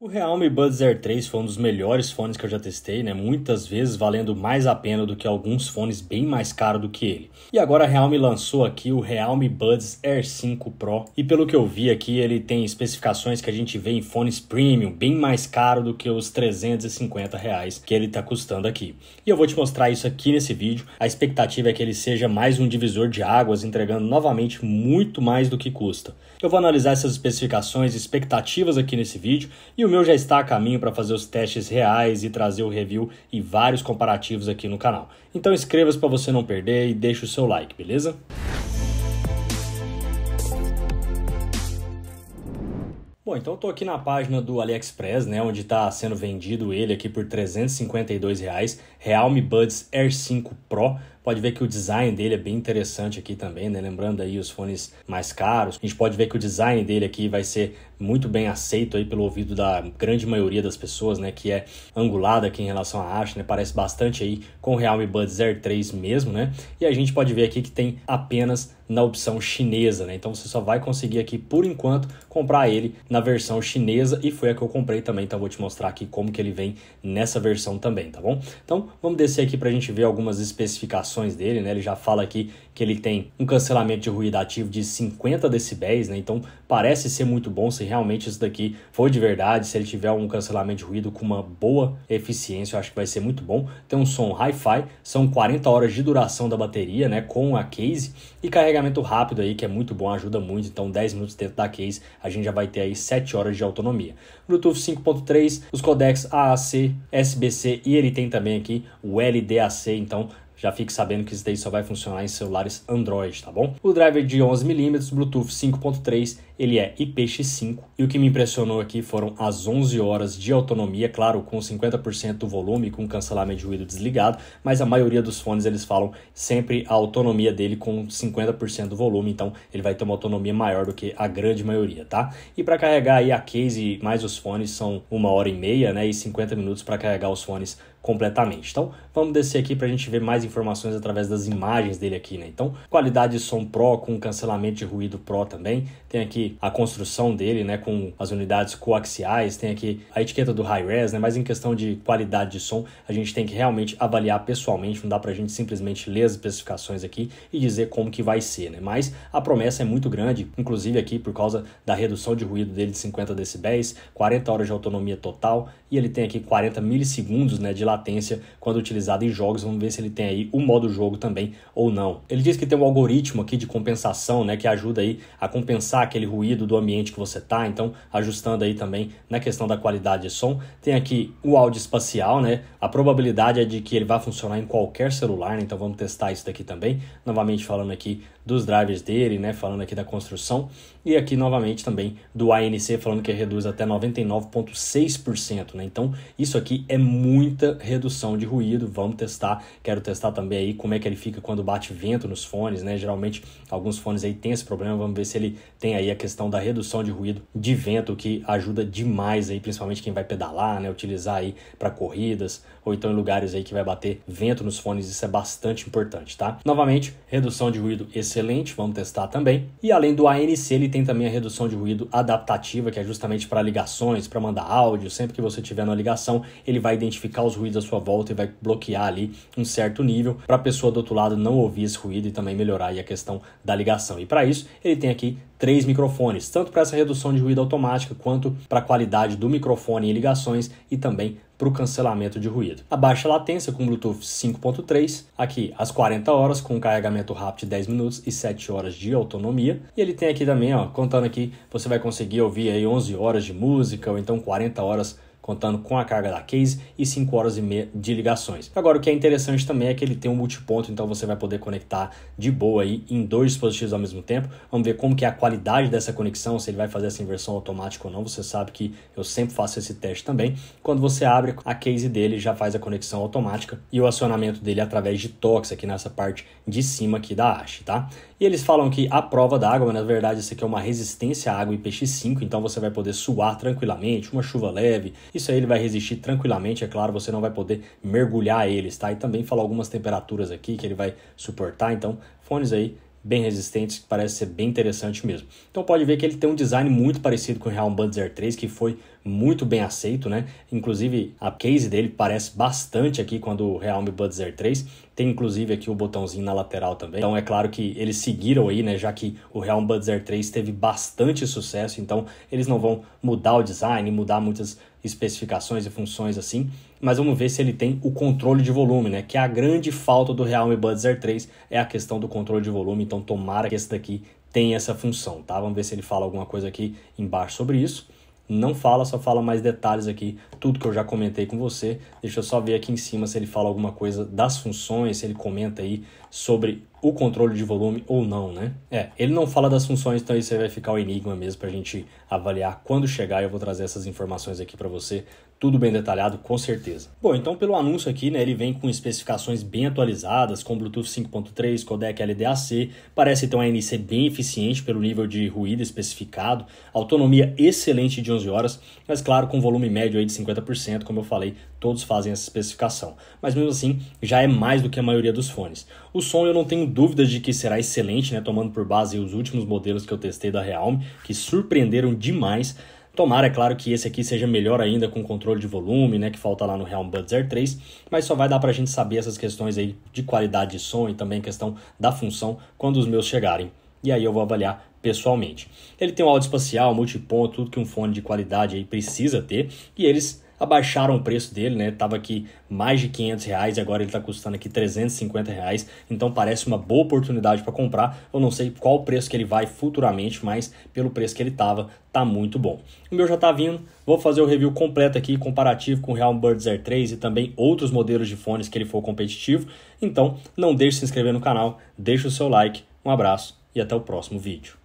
O Realme Buds Air 3 foi um dos melhores fones que eu já testei, né? Muitas vezes valendo mais a pena do que alguns fones bem mais caros do que ele. E agora a Realme lançou aqui o Realme Buds Air 5 Pro e pelo que eu vi aqui ele tem especificações que a gente vê em fones premium, bem mais caro do que os 350 reais que ele tá custando aqui. E eu vou te mostrar isso aqui nesse vídeo. A expectativa é que ele seja mais um divisor de águas, entregando novamente muito mais do que custa. Eu vou analisar essas especificações, expectativas aqui nesse vídeo e o meu já está a caminho para fazer os testes reais e trazer o review e vários comparativos aqui no canal. Então inscreva-se para você não perder e deixe o seu like, beleza? Bom, então eu estou aqui na página do AliExpress, né, onde está sendo vendido ele aqui por R$ 352, reais, Realme Buds Air 5 Pro, Pode ver que o design dele é bem interessante aqui também, né? Lembrando aí os fones mais caros. A gente pode ver que o design dele aqui vai ser muito bem aceito aí pelo ouvido da grande maioria das pessoas, né? Que é angulada aqui em relação à arte, né? Parece bastante aí com o Realme Buds Air 3 mesmo, né? E a gente pode ver aqui que tem apenas na opção chinesa, né? Então você só vai conseguir aqui por enquanto comprar ele na versão chinesa e foi a que eu comprei também, então vou te mostrar aqui como que ele vem nessa versão também, tá bom? Então vamos descer aqui para a gente ver algumas especificações dele, né? Ele já fala aqui que ele tem um cancelamento de ruído ativo de 50 decibéis, né? Então parece ser muito bom se realmente isso daqui for de verdade, se ele tiver um cancelamento de ruído com uma boa eficiência, eu acho que vai ser muito bom. Tem um som hi-fi, são 40 horas de duração da bateria, né? Com a case e carrega carregamento rápido aí, que é muito bom, ajuda muito. Então, 10 minutos dentro da case, a gente já vai ter aí 7 horas de autonomia. Bluetooth 5.3, os codecs AAC, SBC e ele tem também aqui o LDAC, então já fique sabendo que isso daí só vai funcionar em celulares Android, tá bom? O driver de 11mm, Bluetooth 5.3 ele é IPX5 e o que me impressionou aqui foram as 11 horas de autonomia, claro, com 50% do volume, com cancelamento de ruído desligado, mas a maioria dos fones eles falam sempre a autonomia dele com 50% do volume, então ele vai ter uma autonomia maior do que a grande maioria, tá? E para carregar aí a case mais os fones são uma hora e meia, né, e 50 minutos para carregar os fones completamente. Então, vamos descer aqui para a gente ver mais informações através das imagens dele aqui, né? Então, qualidade de som Pro com cancelamento de ruído Pro também. Tem aqui a construção dele, né, com as unidades coaxiais, tem aqui a etiqueta do high-res, né, mas em questão de qualidade de som, a gente tem que realmente avaliar pessoalmente, não dá pra gente simplesmente ler as especificações aqui e dizer como que vai ser, né? Mas a promessa é muito grande, inclusive aqui por causa da redução de ruído dele de 50 decibéis, 40 horas de autonomia total e ele tem aqui 40 milissegundos, né, de latência quando utilizado em jogos. Vamos ver se ele tem aí o modo jogo também ou não. Ele diz que tem um algoritmo aqui de compensação, né, que ajuda aí a compensar aquele ruído ruído do ambiente que você está, então ajustando aí também na questão da qualidade de som. Tem aqui o áudio espacial, né? A probabilidade é de que ele vá funcionar em qualquer celular, né? então vamos testar isso daqui também. Novamente falando aqui dos drivers dele, né? Falando aqui da construção e aqui novamente também do ANC falando que reduz até 99.6%, né? Então isso aqui é muita redução de ruído. Vamos testar. Quero testar também aí como é que ele fica quando bate vento nos fones, né? Geralmente alguns fones aí tem esse problema. Vamos ver se ele tem aí a questão questão da redução de ruído de vento, que ajuda demais aí, principalmente quem vai pedalar, né? Utilizar aí para corridas, ou então em lugares aí que vai bater vento nos fones, isso é bastante importante, tá? Novamente, redução de ruído excelente, vamos testar também. E além do ANC, ele tem também a redução de ruído adaptativa, que é justamente para ligações, para mandar áudio, sempre que você tiver na ligação, ele vai identificar os ruídos à sua volta e vai bloquear ali um certo nível para a pessoa do outro lado não ouvir esse ruído e também melhorar a questão da ligação. E para isso, ele tem aqui três microfones, tanto para essa redução de ruído automática quanto para a qualidade do microfone em ligações e também para o cancelamento de ruído. A baixa latência com Bluetooth 5.3, aqui às 40 horas, com carregamento rápido de 10 minutos e 7 horas de autonomia. E ele tem aqui também, ó, contando aqui, você vai conseguir ouvir aí 11 horas de música ou então 40 horas contando com a carga da case e 5 horas e meia de ligações. Agora, o que é interessante também é que ele tem um multiponto, então você vai poder conectar de boa aí em dois dispositivos ao mesmo tempo. Vamos ver como que é a qualidade dessa conexão, se ele vai fazer essa inversão automática ou não. Você sabe que eu sempre faço esse teste também. Quando você abre a case dele, já faz a conexão automática e o acionamento dele é através de toques aqui nessa parte de cima aqui da haste, tá? E eles falam que a prova d'água, na verdade isso aqui é uma resistência à água IPX5, então você vai poder suar tranquilamente, uma chuva leve, isso aí ele vai resistir tranquilamente, é claro, você não vai poder mergulhar eles, tá? E também falar algumas temperaturas aqui que ele vai suportar, então fones aí bem resistentes, que parece ser bem interessante mesmo. Então pode ver que ele tem um design muito parecido com o Realm Air 3, que foi muito bem aceito, né? Inclusive a case dele parece bastante aqui quando o Realme Buds Air 3 tem inclusive aqui o botãozinho na lateral também. Então é claro que eles seguiram aí, né, já que o Realme Buds Air 3 teve bastante sucesso, então eles não vão mudar o design, mudar muitas especificações e funções assim, mas vamos ver se ele tem o controle de volume, né? Que é a grande falta do Realme Buds Air 3 é a questão do controle de volume, então tomara que esse daqui tem essa função, tá? Vamos ver se ele fala alguma coisa aqui embaixo sobre isso não fala, só fala mais detalhes aqui, tudo que eu já comentei com você. Deixa eu só ver aqui em cima se ele fala alguma coisa das funções, se ele comenta aí sobre o controle de volume ou não, né? É, ele não fala das funções, então isso aí vai ficar o enigma mesmo para a gente avaliar quando chegar. Eu vou trazer essas informações aqui para você, tudo bem detalhado, com certeza. Bom, então pelo anúncio aqui, né, ele vem com especificações bem atualizadas, com Bluetooth 5.3, codec LDAC, parece ter um ANC bem eficiente pelo nível de ruído especificado, autonomia excelente de 11 horas, mas claro, com volume médio aí de 50%, como eu falei, todos fazem essa especificação. Mas mesmo assim, já é mais do que a maioria dos fones. O som eu não tenho dúvidas de que será excelente, né, tomando por base os últimos modelos que eu testei da Realme, que surpreenderam demais. Tomara, é claro, que esse aqui seja melhor ainda com controle de volume, né, que falta lá no Realme Buds Air 3, mas só vai dar pra gente saber essas questões aí de qualidade de som e também questão da função quando os meus chegarem. E aí eu vou avaliar pessoalmente. Ele tem um áudio espacial, multiponto, tudo que um fone de qualidade aí precisa ter, e eles abaixaram o preço dele, né? Tava aqui mais de 500 reais, agora ele está custando aqui 350 reais, então parece uma boa oportunidade para comprar. Eu não sei qual o preço que ele vai futuramente, mas pelo preço que ele tava, tá muito bom. O meu já tá vindo, vou fazer o review completo aqui, comparativo com o Realme Birds Air 3 e também outros modelos de fones que ele for competitivo. Então, não deixe de se inscrever no canal, deixe o seu like, um abraço e até o próximo vídeo.